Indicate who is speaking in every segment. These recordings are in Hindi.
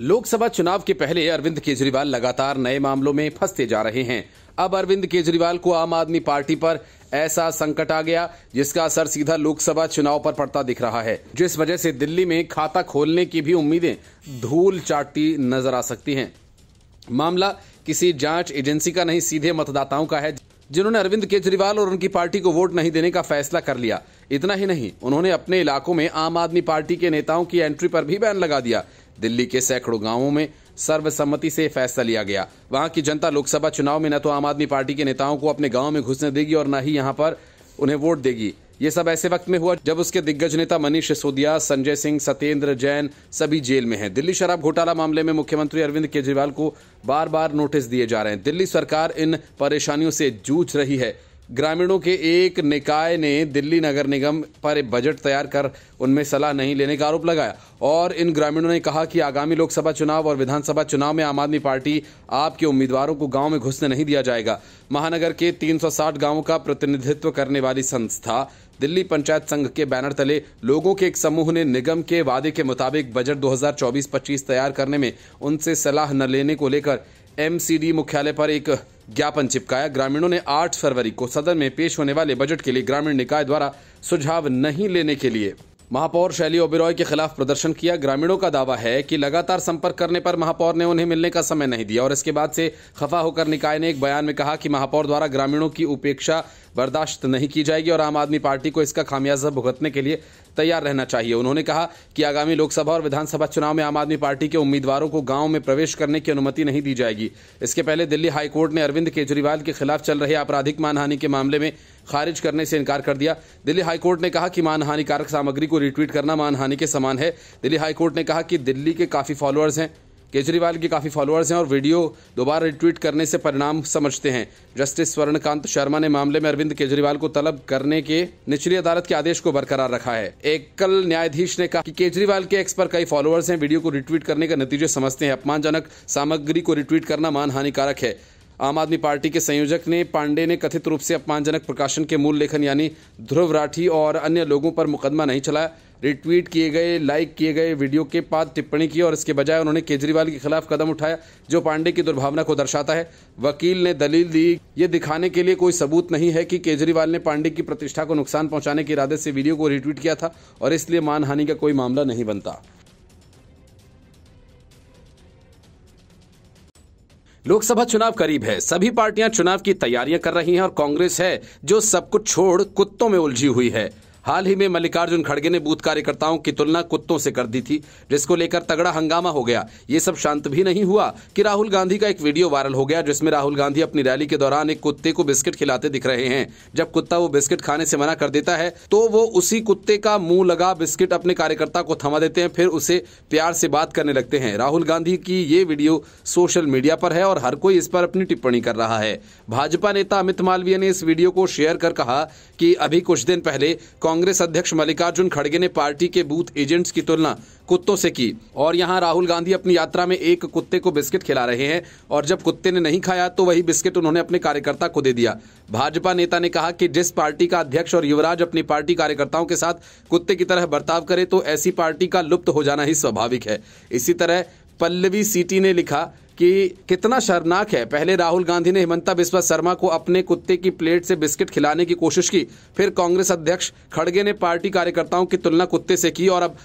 Speaker 1: लोकसभा चुनाव के पहले अरविंद केजरीवाल लगातार नए मामलों में फंसते जा रहे हैं अब अरविंद केजरीवाल को आम आदमी पार्टी पर ऐसा संकट आ गया जिसका असर सीधा लोकसभा चुनाव पर पड़ता दिख रहा है जिस वजह से दिल्ली में खाता खोलने की भी उम्मीदें धूल चाटती नजर आ सकती हैं मामला किसी जांच एजेंसी का नहीं सीधे मतदाताओं का है जिन्होंने अरविंद केजरीवाल और उनकी पार्टी को वोट नहीं देने का फैसला कर लिया इतना ही नहीं उन्होंने अपने इलाकों में आम आदमी पार्टी के नेताओं की एंट्री पर भी बैन लगा दिया दिल्ली के सैकड़ों गांवों में सर्वसम्मति से फैसला लिया गया वहां की जनता लोकसभा चुनाव में न तो आम आदमी पार्टी के नेताओं को अपने गांव में घुसने देगी और न ही यहां पर उन्हें वोट देगी ये सब ऐसे वक्त में हुआ जब उसके दिग्गज नेता मनीष सिसोदिया संजय सिंह सत्येंद्र जैन सभी जेल में हैं दिल्ली शराब घोटाला मामले में मुख्यमंत्री अरविंद केजरीवाल को बार बार नोटिस दिए जा रहे हैं दिल्ली सरकार इन परेशानियों से जूझ रही है ग्रामीणों के एक निकाय ने दिल्ली नगर निगम पर बजट तैयार कर उनमें सलाह नहीं लेने का आरोप लगाया और इन ग्रामीणों ने कहा कि आगामी लोकसभा चुनाव और विधानसभा चुनाव में आम आदमी पार्टी आपके उम्मीदवारों को गांव में घुसने नहीं दिया जाएगा महानगर के 360 गांवों का प्रतिनिधित्व करने वाली संस्था दिल्ली पंचायत संघ के बैनर तले लोगों के एक समूह ने निगम के वादे के मुताबिक बजट 2024-25 तैयार करने में उनसे सलाह न लेने को लेकर एमसीडी मुख्यालय पर एक ज्ञापन चिपकाया ग्रामीणों ने 8 फरवरी को सदन में पेश होने वाले बजट के लिए ग्रामीण निकाय द्वारा सुझाव नहीं लेने के लिए महापौर शैली ओबेरॉय के खिलाफ प्रदर्शन किया ग्रामीणों का दावा है कि लगातार संपर्क करने पर महापौर ने उन्हें मिलने का समय नहीं दिया और इसके बाद से खफा होकर निकाय ने एक बयान में कहा कि महापौर द्वारा ग्रामीणों की उपेक्षा बर्दाश्त नहीं की जाएगी और आम आदमी पार्टी को इसका खामियाजा भुगतने के लिए तैयार रहना चाहिए उन्होंने कहा कि आगामी लोकसभा और विधानसभा चुनाव में आम आदमी पार्टी के उम्मीदवारों को गांव में प्रवेश करने की अनुमति नहीं दी जाएगी इसके पहले दिल्ली हाईकोर्ट ने अरविंद केजरीवाल के खिलाफ चल रहे आपराधिक मानहानि के मामले में खारिज करने से इनकार कर दिया दिल्ली हाईकोर्ट ने कहा कि मानहानिकारक सामग्री को रिट्वीट करना मानहानि के समान है दिल्ली हाईकोर्ट ने कहा कि दिल्ली के काफ़ी फॉलोअर्स हैं केजरीवाल के काफ़ी फॉलोअर्स हैं और वीडियो दोबारा रिट्वीट करने से परिणाम समझते हैं जस्टिस स्वर्णकांत शर्मा ने मामले में अरविंद केजरीवाल को तलब करने के निचली अदालत के आदेश को बरकरार रखा है एकल न्यायाधीश ने कहा कि केजरीवाल के एक्स पर कई फॉलोअर्स हैं वीडियो को रिट्वीट करने का नतीजे समझते हैं अपमानजनक सामग्री को रिट्वीट करना मान हानिकारक है आम आदमी पार्टी के संयोजक ने पांडे ने कथित रूप से अपमानजनक प्रकाशन के मूल लेखन यानी ध्रुव राठी और अन्य लोगों पर मुकदमा नहीं चलाया रिट्वीट किए गए लाइक किए गए वीडियो के बाद टिप्पणी की और इसके बजाय उन्होंने केजरीवाल के खिलाफ कदम उठाया जो पांडे की दुर्भावना को दर्शाता है वकील ने दलील दी ये दिखाने के लिए कोई सबूत नहीं है कि केजरीवाल ने पांडे की प्रतिष्ठा को नुकसान पहुंचाने के इरादे से वीडियो को रिट्वीट किया था और इसलिए मानहानि का कोई मामला नहीं बनता लोकसभा चुनाव करीब है सभी पार्टियां चुनाव की तैयारियां कर रही हैं और कांग्रेस है जो सब कुछ छोड़ कुत्तों में उलझी हुई है हाल ही में मल्लिकार्जुन खड़गे ने बूथ कार्यकर्ताओं की तुलना कुत्तों से कर दी थी जिसको लेकर तगड़ा हंगामा हो गया ये सब शांत भी नहीं हुआ कि राहुल गांधी का एक वीडियो वायरल हो गया जिसमें राहुल गांधी अपनी रैली के दौरान एक कुत्ते को बिस्किट खिलाते दिख रहे हैं जब कुत्ता वो बिस्किट खाने से मना कर देता है तो वो उसी कुत्ते का मुंह लगा बिस्किट अपने कार्यकर्ता को थमा देते हैं फिर उसे प्यार से बात करने लगते हैं राहुल गांधी की ये वीडियो सोशल मीडिया पर है और हर कोई इस पर अपनी टिप्पणी कर रहा है भाजपा नेता अमित मालवीय ने इस वीडियो को शेयर कर कहा कि अभी कुछ दिन पहले कांग्रेस कांग्रेस अध्यक्ष मल्लिकार्जुन खड़गे ने पार्टी के बूथ एजेंट्स की तुलना कुत्तों से की और यहां राहुल गांधी अपनी यात्रा में एक कुत्ते को बिस्किट खिला रहे हैं और जब कुत्ते ने नहीं खाया तो वही बिस्किट उन्होंने अपने कार्यकर्ता को दे दिया भाजपा नेता ने कहा कि जिस पार्टी का अध्यक्ष और युवराज अपनी पार्टी कार्यकर्ताओं के साथ कुत्ते की तरह बर्ताव करे तो ऐसी पार्टी का लुप्त हो जाना ही स्वाभाविक है इसी तरह पल्लवी सीटी ने लिखा कि कितना शर्मनाक है पहले राहुल गांधी ने हिमंता बिस्वा शर्मा को अपने कुत्ते की प्लेट से बिस्किट खिलाने की कोशिश की फिर कांग्रेस अध्यक्ष खड़गे ने पार्टी कार्यकर्ताओं की तुलना कुत्ते से की और अब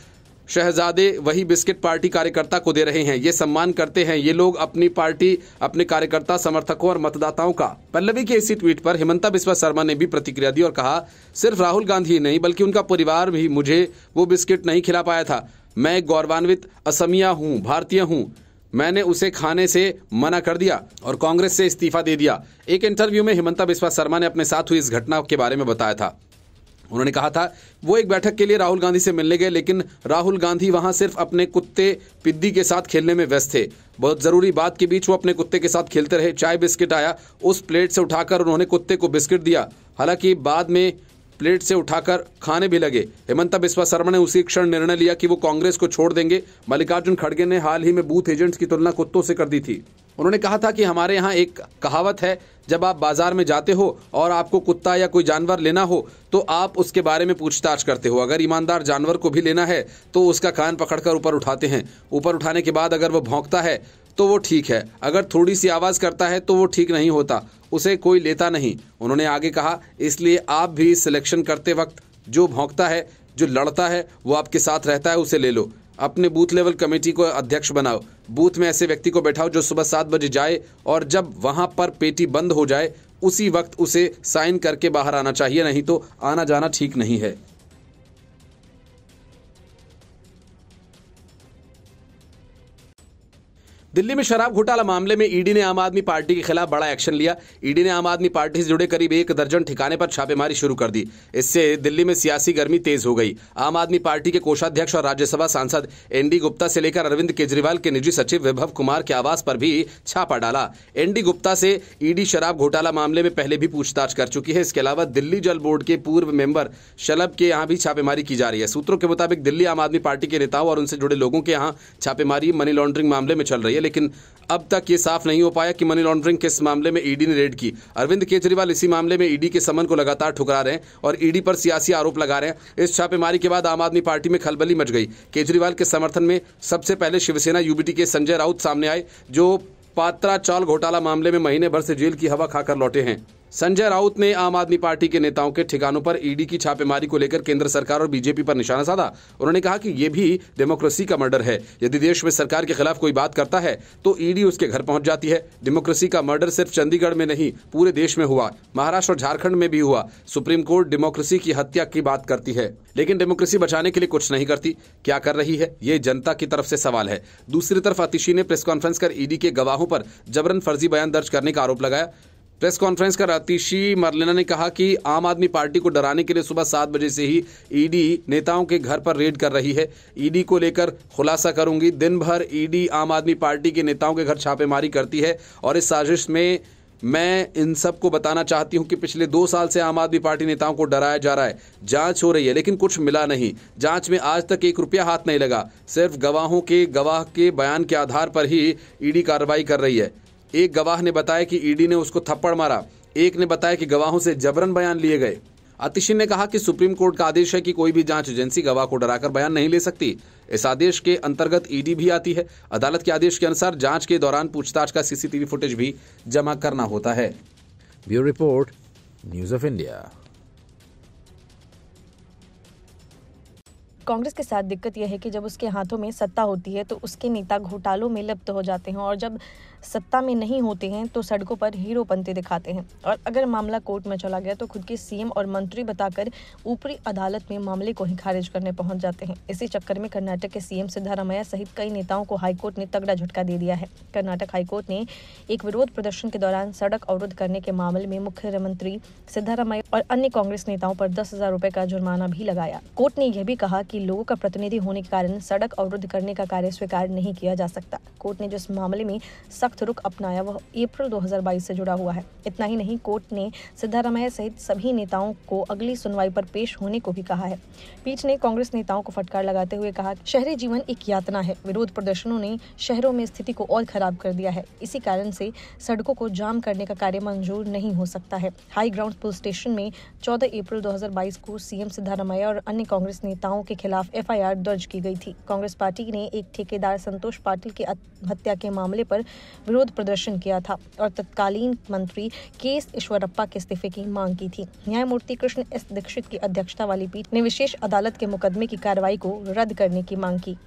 Speaker 1: शहजादे वही बिस्किट पार्टी कार्यकर्ता को दे रहे हैं ये सम्मान करते हैं ये लोग अपनी पार्टी अपने कार्यकर्ता समर्थकों और मतदाताओं का पल्लवी के इसी ट्वीट पर हिमंता बिस्वा शर्मा ने भी प्रतिक्रिया दी और कहा सिर्फ राहुल गांधी ही नहीं बल्कि उनका परिवार भी मुझे वो बिस्किट नहीं खिला पाया था मैं गौरवान्वित असमिया हूँ भारतीय हूँ मैंने उसे खाने से मना कर दिया और कांग्रेस से इस्तीफा दे दिया एक इंटरव्यू में हिमंता बिस्वा शर्मा ने अपने साथ हुई इस घटना के बारे में बताया था उन्होंने कहा था वो एक बैठक के लिए राहुल गांधी से मिलने गए लेकिन राहुल गांधी वहां सिर्फ अपने कुत्ते पिद्दी के साथ खेलने में व्यस्त थे बहुत ज़रूरी बात के बीच वो अपने कुत्ते के साथ खेलते रहे चाय बिस्किट आया उस प्लेट से उठाकर उन्होंने कुत्ते को बिस्किट दिया हालांकि बाद में प्लेट से उठाकर खाने भी लगे हेमंता बिस्वा शर्मा ने उसी क्षण निर्णय लिया कि वो कांग्रेस को छोड़ देंगे मल्लिकार्जुन खड़गे ने हाल ही में बूथ एजेंट्स की तुलना कुत्तों से कर दी थी उन्होंने कहा था कि हमारे यहाँ एक कहावत है जब आप बाजार में जाते हो और आपको कुत्ता या कोई जानवर लेना हो तो आप उसके बारे में पूछताछ करते हो अगर ईमानदार जानवर को भी लेना है तो उसका कान पकड़कर ऊपर उठाते हैं ऊपर उठाने के बाद अगर वो भोंकता है तो वो ठीक है अगर थोड़ी सी आवाज़ करता है तो वो ठीक नहीं होता उसे कोई लेता नहीं उन्होंने आगे कहा इसलिए आप भी सिलेक्शन करते वक्त जो भोंकता है जो लड़ता है वो आपके साथ रहता है उसे ले लो अपने बूथ लेवल कमेटी को अध्यक्ष बनाओ बूथ में ऐसे व्यक्ति को बैठाओ जो सुबह सात बजे जाए और जब वहाँ पर पेटी बंद हो जाए उसी वक्त उसे साइन करके बाहर आना चाहिए नहीं तो आना जाना ठीक नहीं है दिल्ली में शराब घोटाला मामले में ईडी ने आम आदमी पार्टी के खिलाफ बड़ा एक्शन लिया ईडी ने आम आदमी पार्टी से जुड़े करीब एक दर्जन ठिकाने पर छापेमारी शुरू कर दी इससे दिल्ली में सियासी गर्मी तेज हो गई आम आदमी पार्टी के कोषाध्यक्ष और राज्यसभा सांसद एनडी गुप्ता से लेकर अरविंद केजरीवाल के निजी सचिव वैभव कुमार के आवास पर भी छापा डाला एनडी गुप्ता से ईडी शराब घोटाला मामले में पहले भी पूछताछ कर चुकी है इसके अलावा दिल्ली जल बोर्ड के पूर्व मेंबर शलभ के यहाँ भी छापेमारी की जा रही है सूत्रों के मुताबिक दिल्ली आम आदमी पार्टी के नेताओं और उनसे जुड़े लोगों के यहाँ छापेमारी मनी लॉन्ड्रिंग मामले में चल रही है लेकिन अब तक ये साफ नहीं हो पाया कि मनी लॉन्ड्रिंग किस मामले में ईडी e ने रेड की अरविंद केजरीवाल इसी मामले में ईडी e के समन को लगातार ठुकरा रहे हैं और ईडी e पर सियासी आरोप लगा रहे हैं इस छापेमारी के बाद आम आदमी पार्टी में खलबली मच गई केजरीवाल के समर्थन में सबसे पहले शिवसेना यूबीटी के संजय राउत सामने आए जो पात्रा चाल घोटाला मामले में महीने भर से जेल की हवा खाकर लौटे हैं संजय राउत ने आम आदमी पार्टी के नेताओं के ठिकानों पर ईडी की छापेमारी को लेकर केंद्र सरकार और बीजेपी पर निशाना साधा उन्होंने कहा कि ये भी डेमोक्रेसी का मर्डर है यदि देश में सरकार के खिलाफ कोई बात करता है तो ईडी उसके घर पहुंच जाती है डेमोक्रेसी का मर्डर सिर्फ चंडीगढ़ में नहीं पूरे देश में हुआ महाराष्ट्र और झारखंड में भी हुआ सुप्रीम कोर्ट डेमोक्रेसी की हत्या की बात करती है लेकिन डेमोक्रेसी बचाने के लिए कुछ नहीं करती क्या कर रही है ये जनता की तरफ से सवाल है दूसरी तरफ अतिशी ने प्रेस कॉन्फ्रेंस कर ईडी के गवाहों पर जबरन फर्जी बयान दर्ज करने का आरोप लगाया प्रेस कॉन्फ्रेंस कर आतिशी मरलेना ने कहा कि आम आदमी पार्टी को डराने के लिए सुबह सात बजे से ही ईडी नेताओं के घर पर रेड कर रही है ईडी को लेकर खुलासा करूंगी दिन भर ईडी आम आदमी पार्टी के नेताओं के घर छापेमारी करती है और इस साजिश में मैं इन सब को बताना चाहती हूं कि पिछले दो साल से आम आदमी पार्टी नेताओं को डराया जा रहा है जांच हो रही है लेकिन कुछ मिला नहीं जांच में आज तक एक रुपया हाथ नहीं लगा सिर्फ गवाहों के गवाह के बयान के आधार पर ही ईडी कार्रवाई कर रही है एक गवाह ने बताया कि ईडी ने उसको थप्पड़ मारा एक ने बताया कि गवाहों से जबरन बयान लिए गए अतिशी ने कहा कि सुप्रीम कोर्ट का आदेश है कि कोई भी जांच एजेंसी गवाह को डराकर बयान नहीं ले सकती इस आदेश के अंतर्गत ईडी भी आती है अदालत के आदेश के अनुसार जांच के दौरान पूछताछ का सीसीटीवी फुटेज भी जमा करना होता है
Speaker 2: bureau report
Speaker 1: news of India
Speaker 2: Congress के साथ दिक्कत यह है कि जब उसके हाथों में सत्ता होती है तो उसके नेता घोटालों में लिप्त हो जाते हैं और जब सत्ता में नहीं होते हैं तो सड़कों पर हीरो हीरोपंते दिखाते हैं और अगर मामला कोर्ट में चला गया तो खुद के सीएम और मंत्री बताकर ऊपरी अदालत में मामले को ही खारिज करने पहुंच जाते हैं इसी चक्कर में कर्नाटक के सीएम सिद्धारामैया सहित कई नेताओं को हाईकोर्ट ने तगड़ा झटका दे दिया है कर्नाटक हाईकोर्ट ने एक विरोध प्रदर्शन के दौरान सड़क अवरोध करने के मामले में मुख्यमंत्री सिद्धारामैया और अन्य कांग्रेस नेताओं पर दस हजार रुपए का जुर्माना भी लगाया कोर्ट ने यह भी कहा कि लोगों का प्रतिनिधि होने के कारण सड़क अवरुद्ध करने का कार्य स्वीकार नहीं किया जा सकता कोर्ट ने जिस मामले में सख्त सख्त रुख अपनाया वह अप्रैल 2022 से जुड़ा हुआ है इतना ही नहीं कोर्ट ने सिद्धारमैया सहित सभी नेताओं को अगली सुनवाई पर पेश होने को भी कहा है पीठ ने कांग्रेस नेताओं को फटकार लगाते हुए कहा शहरी जीवन एक यातना है विरोध प्रदर्शनों ने शहरों में स्थिति को और खराब कर दिया है इसी कारण से सड़कों को जाम करने का कार्य मंजूर नहीं हो सकता है हाई ग्राउंड पुलिस स्टेशन में चौदह अप्रैल दो को सीएम सिद्धारमैया और अन्य कांग्रेस नेताओं के खिलाफ एफ दर्ज की गई थी कांग्रेस पार्टी ने एक ठेकेदार संतोष पाटिल की हत्या के मामले पर विरोध प्रदर्शन किया था और तत्कालीन मंत्री के एस ईश्वरप्पा के इस्तीफे की मांग की थी न्यायमूर्ति कृष्ण एस दीक्षित की अध्यक्षता वाली पीठ ने विशेष अदालत के मुकदमे की कार्रवाई को रद्द करने की मांग की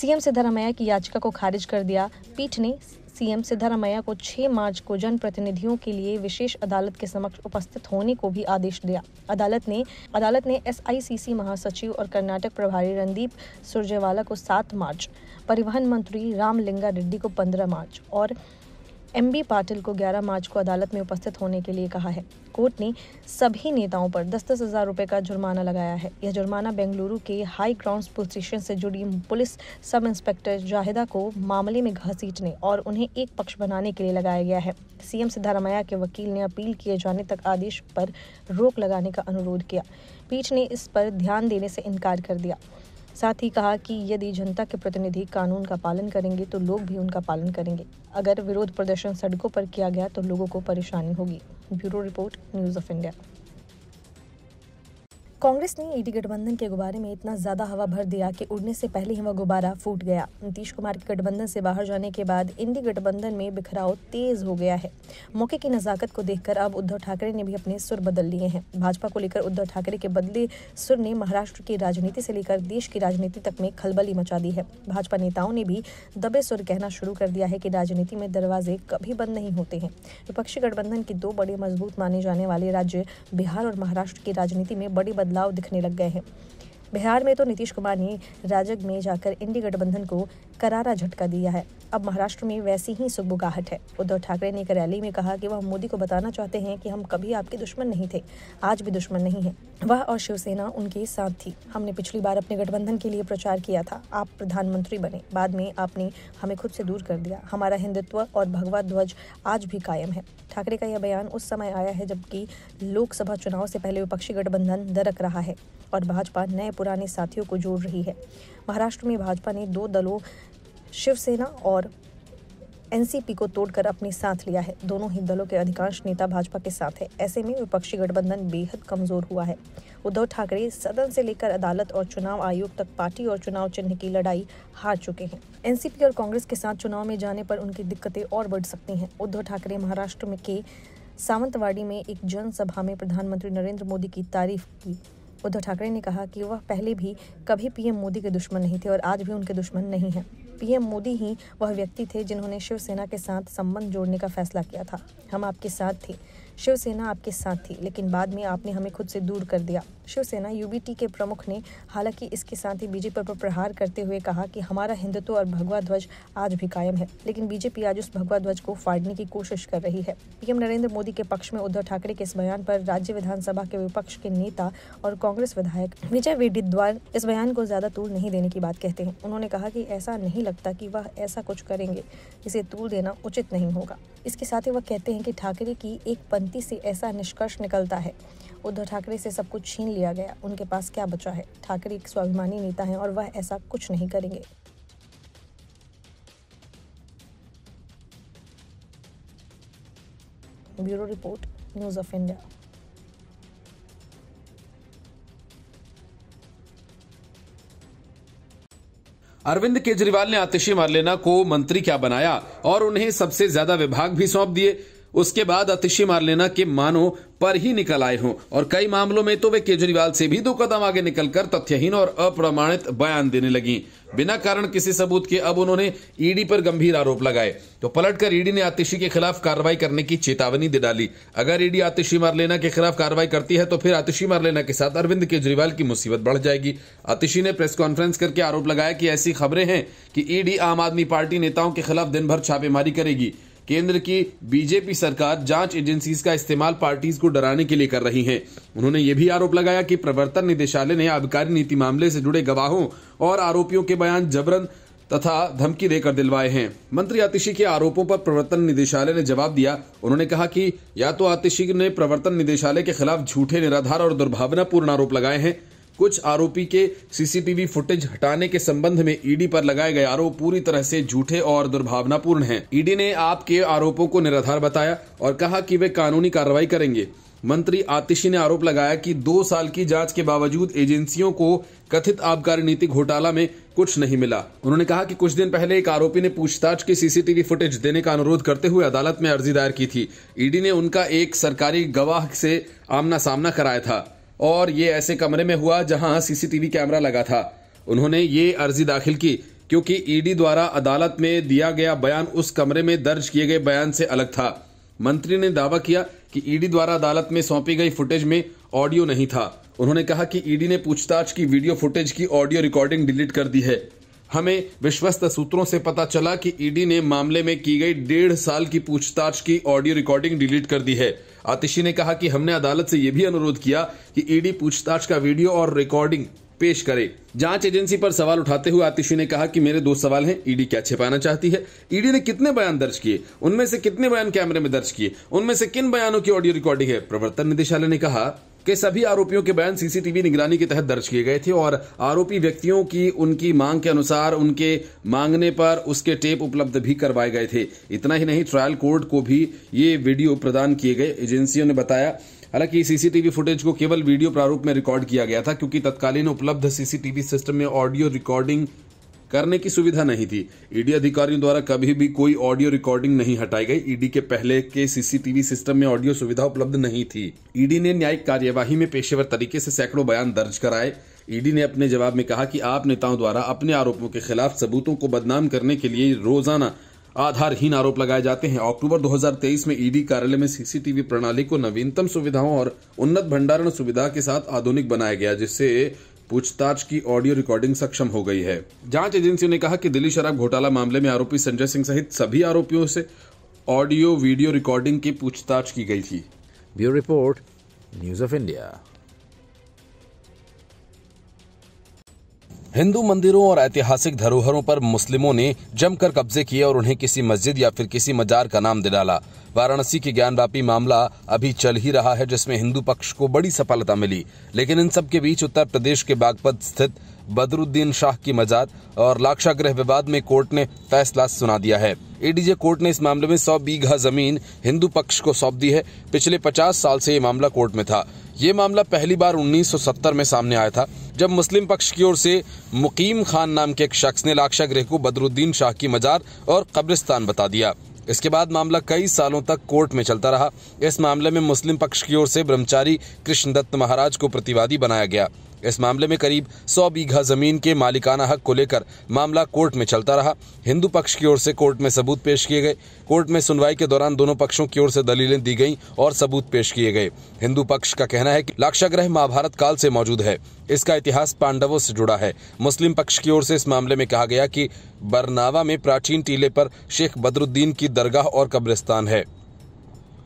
Speaker 2: सीएम सिद्धारमैया की याचिका को खारिज कर दिया पीठ ने सीएम सिद्धारमैया को 6 मार्च को जनप्रतिनिधियों के लिए विशेष अदालत के समक्ष उपस्थित होने को भी आदेश दिया अदालत ने अदालत ने एसआईसीसी महासचिव और कर्नाटक प्रभारी रणदीप सुरजेवाला को सात मार्च परिवहन मंत्री रामलिंगा रेड्डी को पंद्रह मार्च और एम बी पाटिल को 11 मार्च को अदालत में उपस्थित होने के लिए कहा है कोर्ट ने सभी नेताओं पर दस दस हज़ार रुपए का जुर्माना लगाया है यह जुर्माना बेंगलुरु के हाई ग्राउंड स्टेशन से जुड़ी पुलिस सब इंस्पेक्टर जाहिदा को मामले में घसीटने और उन्हें एक पक्ष बनाने के लिए लगाया गया है सीएम सिद्धारमैया के वकील ने अपील किए जाने तक आदेश पर रोक लगाने का अनुरोध किया पीठ ने इस पर ध्यान देने से इनकार कर दिया साथ ही कहा कि यदि जनता के प्रतिनिधि कानून का पालन करेंगे तो लोग भी उनका पालन करेंगे अगर विरोध प्रदर्शन सड़कों पर किया गया तो लोगों को परेशानी होगी bureau report news of India Congress ने ईडी गठबंधन के गुब्बारे में इतना ज्यादा हवा भर दिया कि उड़ने से पहले ही वह गुब्बारा फूट गया नीतीश कुमार के गठबंधन से बाहर जाने के बाद इंडी गठबंधन में बिखराव तेज हो गया है मौके की नजाकत को देखकर अब उद्धव ठाकरे ने भी अपने सुर बदल लिए हैं भाजपा को लेकर उद्धव ठाकरे के बदले सुर ने महाराष्ट्र की राजनीति से लेकर देश की राजनीति तक में खलबली मचा दी है भाजपा नेताओं ने भी दबे सुर कहना शुरू कर दिया है कि राजनीति में दरवाजे कभी बंद नहीं होते हैं विपक्षी गठबंधन के दो बड़े मजबूत माने जाने वाले राज्य बिहार और महाराष्ट्र की राजनीति में बड़ी बदलाव दिखने लग गए हैं बिहार में तो नीतीश कुमार ने राजग में जाकर इंडी गठबंधन को करारा झटका दिया है अब महाराष्ट्र में वैसी ही सुगबुगाहट है उद्धव ठाकरे ने एक रैली में कहा कि वह मोदी को बताना चाहते हैं कि हम कभी आपके दुश्मन नहीं थे आज भी दुश्मन नहीं है वह और शिवसेना उनके साथ थी हमने पिछली बार अपने गठबंधन के लिए प्रचार किया था आप प्रधानमंत्री बने बाद में आपने हमें खुद से दूर कर दिया हमारा हिंदुत्व और भगवा ध्वज आज भी कायम है ठाकरे का यह बयान उस समय आया है जबकि लोकसभा चुनाव से पहले विपक्षी गठबंधन दरक रहा है और भाजपा नए पुराने साथियों को जोड़ रही है महाराष्ट्र में भाजपा ने दो दलों शिवसेना और एनसीपी को तोड़कर अपने साथ लिया है दोनों ही दलों के अधिकांश नेता भाजपा के साथ है ऐसे में विपक्षी गठबंधन बेहद कमजोर हुआ है उद्धव ठाकरे सदन से लेकर अदालत और चुनाव आयोग तक पार्टी और चुनाव चिन्ह की लड़ाई हार चुके हैं एनसीपी और कांग्रेस के साथ चुनाव में जाने पर उनकी दिक्कतें और बढ़ सकती हैं उद्धव ठाकरे महाराष्ट्र में के सावंतवाड़ी में एक जनसभा में प्रधानमंत्री नरेंद्र मोदी की तारीफ की उद्धव ठाकरे ने कहा कि वह पहले भी कभी पीएम मोदी के दुश्मन नहीं थे और आज भी उनके दुश्मन नहीं हैं पीएम मोदी ही वह व्यक्ति थे जिन्होंने शिवसेना के साथ संबंध जोड़ने का फैसला किया था हम आपके साथ थे शिवसेना आपके साथ थी लेकिन बाद में आपने हमें खुद से दूर कर दिया शिवसेना यूबीटी के प्रमुख ने हालांकि इसके साथ ही बीजेपी पर प्रहार करते हुए कहा कि हमारा हिंदुत्व और भगवा ध्वज आज भी कायम है लेकिन बीजेपी आज उस भगवा ध्वज को फाड़ने की कोशिश कर रही है पीएम नरेंद्र मोदी के पक्ष में उद्धव ठाकरे के इस बयान पर राज्य विधानसभा के विपक्ष के नेता और कांग्रेस विधायक विजय वेडिद्वार इस बयान को ज्यादा तूल नहीं देने की बात कहते हैं उन्होंने कहा कि ऐसा नहीं लगता कि वह ऐसा कुछ करेंगे इसे तूल देना उचित नहीं होगा इसके साथ ही वह कहते हैं कि ठाकरे की एक पंक्ति से ऐसा निष्कर्ष निकलता है उद्धव ठाकरे से सब कुछ छीन लिया गया उनके पास क्या बचा है ठाकरे एक स्वाभिमानी नेता हैं और वह ऐसा कुछ नहीं करेंगे bureau report news of India
Speaker 1: Arvind Kejriwal ने आतिशी मारलेना को मंत्री क्या बनाया और उन्हें सबसे ज्यादा विभाग भी सौंप दिए उसके बाद अतिशी मार लेना के मानो पर ही निकल आए हों और कई मामलों में तो वे केजरीवाल से भी दो कदम आगे निकलकर तथ्यहीन और अप्रमाणित बयान देने लगी बिना कारण किसी सबूत के अब उन्होंने ईडी पर गंभीर आरोप लगाए तो पलटकर ईडी ने आतिशी के खिलाफ कार्रवाई करने की चेतावनी दे डाली अगर ईडी आतिशी मारलेना के खिलाफ कार्रवाई करती है तो फिर आतिशी मारलेना के साथ अरविंद केजरीवाल की मुसीबत बढ़ जाएगी आतिशी ने प्रेस कॉन्फ्रेंस करके आरोप लगाया कि ऐसी खबरें हैं कि ईडी आम आदमी पार्टी नेताओं के खिलाफ दिन भर छापेमारी करेगी केंद्र की बीजेपी सरकार जांच एजेंसी का इस्तेमाल पार्टीज को डराने के लिए कर रही है उन्होंने ये भी आरोप लगाया कि प्रवर्तन निदेशालय ने आबकारी नीति मामले से जुड़े गवाहों और आरोपियों के बयान जबरन तथा धमकी देकर दिलवाए हैं मंत्री आतिशी के आरोपों पर प्रवर्तन निदेशालय ने जवाब दिया उन्होंने कहा कि या तो आतिशी ने प्रवर्तन निदेशालय के खिलाफ झूठे निराधार और दुर्भावनापूर्ण आरोप लगाए हैं कुछ आरोपी के सीसीटीवी फुटेज हटाने के संबंध में ईडी पर लगाए गए आरोप पूरी तरह से झूठे और दुर्भावनापूर्ण हैं। ईडी ने आपके आरोपों को निराधार बताया और कहा कि वे कानूनी कार्रवाई करेंगे मंत्री आतिशी ने आरोप लगाया कि दो साल की जांच के बावजूद एजेंसियों को कथित आबकारी नीति घोटाला में कुछ नहीं मिला उन्होंने कहा कि कुछ दिन पहले एक आरोपी ने पूछताछ की सीसीटीवी फुटेज देने का अनुरोध करते हुए अदालत में अर्जी दायर की थी ईडी ने उनका एक सरकारी गवाह से आमना सामना कराया था और ये ऐसे कमरे में हुआ जहां सीसीटीवी कैमरा लगा था उन्होंने ये अर्जी दाखिल की क्योंकि ईडी द्वारा अदालत में दिया गया बयान उस कमरे में दर्ज किए गए बयान से अलग था मंत्री ने दावा किया कि ईडी द्वारा अदालत में सौंपी गई फुटेज में ऑडियो नहीं था उन्होंने कहा कि ईडी ने पूछताछ की वीडियो फुटेज की ऑडियो रिकॉर्डिंग डिलीट कर दी है हमें विश्वस्त सूत्रों से पता चला कि ईडी ने मामले में की गई डेढ़ साल की पूछताछ की ऑडियो रिकॉर्डिंग डिलीट कर दी है आतिशी ने कहा कि हमने अदालत से यह भी अनुरोध किया कि ईडी e पूछताछ का वीडियो और रिकॉर्डिंग पेश करे जांच एजेंसी पर सवाल उठाते हुए आतिशी ने कहा कि मेरे दो सवाल हैं ईडी e क्या छिपाना चाहती है ईडी e ने कितने बयान दर्ज किए उनमें से कितने बयान कैमरे में दर्ज किए उनमें से किन बयानों की ऑडियो रिकॉर्डिंग है प्रवर्तन निदेशालय ने कहा के सभी आरोपियों के बयान सीसीटीवी निगरानी के तहत दर्ज किए गए थे और आरोपी व्यक्तियों की उनकी मांग के अनुसार उनके मांगने पर उसके टेप उपलब्ध भी करवाए गए थे इतना ही नहीं ट्रायल कोर्ट को भी ये वीडियो प्रदान किए गए एजेंसियों ने बताया हालांकि सीसीटीवी फुटेज को केवल वीडियो प्रारूप में रिकॉर्ड किया गया था क्योंकि तत्कालीन उपलब्ध सीसीटीवी सिस्टम में ऑडियो रिकॉर्डिंग करने की सुविधा नहीं थी ईडी e अधिकारियों द्वारा कभी भी कोई ऑडियो रिकॉर्डिंग नहीं हटाई गई ईडी e के पहले के सीसीटीवी सिस्टम में ऑडियो सुविधा उपलब्ध नहीं थी ईडी e ने न्यायिक कार्यवाही में पेशेवर तरीके से सैकड़ों बयान दर्ज कराए ईडी ने अपने जवाब में कहा कि आप नेताओं द्वारा अपने आरोपों के खिलाफ सबूतों को बदनाम करने के लिए रोजाना आधारहीन आरोप लगाए जाते हैं अक्टूबर 2023 में ईडी कार्यालय में सीसीटीवी प्रणाली को नवीनतम सुविधाओं और उन्नत भंडारण सुविधा के साथ आधुनिक बनाया गया जिससे पूछताछ की ऑडियो रिकॉर्डिंग सक्षम हो गई है जांच एजेंसियों ने कहा कि दिल्ली शराब घोटाला मामले में आरोपी संजय सिंह सहित सभी आरोपियों से ऑडियो वीडियो रिकॉर्डिंग की पूछताछ की गई थी bureau report news of India Hindu मंदिरों और ऐतिहासिक धरोहरों पर मुस्लिमों ने जमकर कब्जे किए और उन्हें किसी मस्जिद या फिर किसी मजार का नाम दे डाला वाराणसी की ज्ञानव्यापी मामला अभी चल ही रहा है जिसमें हिंदू पक्ष को बड़ी सफलता मिली लेकिन इन सब के बीच उत्तर प्रदेश के बागपत स्थित बदरुद्दीन शाह की मजात और लाक्षा गृह विवाद में कोर्ट ने फैसला सुना दिया है एडीजे कोर्ट ने इस मामले में 100 बीघा जमीन हिंदू पक्ष को सौंप दी है पिछले 50 साल से ये मामला कोर्ट में था ये मामला पहली बार 1970 में सामने आया था जब मुस्लिम पक्ष की ओर से मुकीम खान नाम के एक शख्स ने लाक्षा गृह को बदरुद्दीन शाह की मजार और कब्रिस्तान बता दिया इसके बाद मामला कई सालों तक कोर्ट में चलता रहा इस मामले में मुस्लिम पक्ष की ओर से ब्रह्मचारी कृष्णदत्त महाराज को प्रतिवादी बनाया गया इस मामले में करीब 100 बीघा जमीन के मालिकाना हक को लेकर मामला कोर्ट में चलता रहा हिंदू पक्ष की ओर से कोर्ट में सबूत पेश किए गए कोर्ट में सुनवाई के दौरान दोनों पक्षों की ओर से दलीलें दी गईं और सबूत पेश किए गए हिंदू पक्ष का कहना है कि लाक्षाग्रह महाभारत काल से मौजूद है इसका इतिहास पांडवों से जुड़ा है मुस्लिम पक्ष की ओर से इस मामले में कहा गया कि बरनावा में प्राचीन टीले पर शेख बदरुद्दीन की दरगाह और कब्रिस्तान है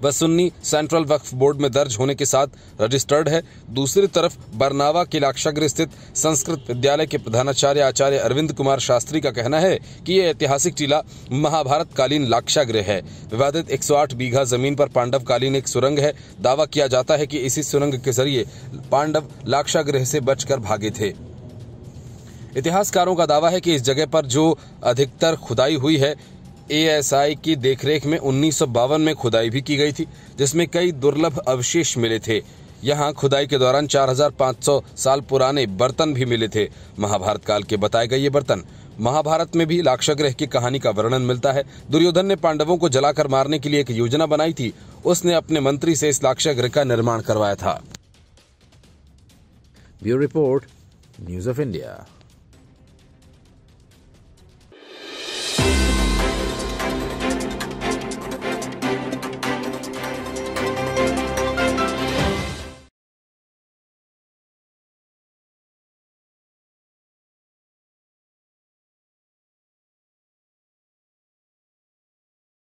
Speaker 1: व सुन्नी सेंट्रल वक्फ बोर्ड में दर्ज होने के साथ रजिस्टर्ड है दूसरी तरफ बरनावा किलाक्षग्र स्थित संस्कृत विद्यालय के प्रधानाचार्य आचार्य अरविंद कुमार शास्त्री का कहना है कि यह ऐतिहासिक टीला महाभारत कालीन लाक्षागृह है विवादित 108 बीघा जमीन पर पांडव कालीन एक सुरंग है दावा किया जाता है कि इसी सुरंग के जरिए पांडव लाक्षागृह से बचकर भागे थे इतिहासकारों का दावा है कि इस जगह पर जो अधिकतर खुदाई हुई है एएसआई की देखरेख में उन्नीस में खुदाई भी की गई थी जिसमें कई दुर्लभ अवशेष मिले थे यहाँ खुदाई के दौरान 4,500 साल पुराने बर्तन भी मिले थे महाभारत काल के बताए गए ये बर्तन महाभारत में भी लाक्षाग्रह की कहानी का वर्णन मिलता है दुर्योधन ने पांडवों को जलाकर मारने के लिए एक योजना बनाई थी उसने अपने मंत्री से इस लाक्षाग्रह का निर्माण करवाया था bureau report news of India